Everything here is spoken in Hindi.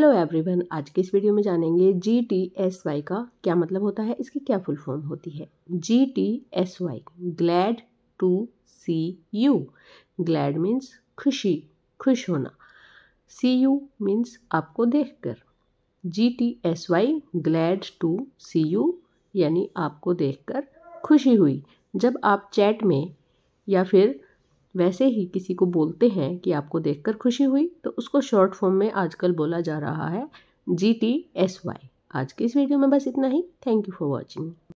हेलो एवरीवन आज के इस वीडियो में जानेंगे जी टी एस वाई का क्या मतलब होता है इसकी क्या फुल फॉर्म होती है G T S Y glad to see you glad means खुशी खुश होना सी यू मीन्स आपको देखकर G T S Y glad to see you यानी आपको देखकर खुशी हुई जब आप चैट में या फिर वैसे ही किसी को बोलते हैं कि आपको देखकर खुशी हुई तो उसको शॉर्ट फॉर्म में आजकल बोला जा रहा है जी टी एस वाई आज के इस वीडियो में बस इतना ही थैंक यू फॉर वॉचिंग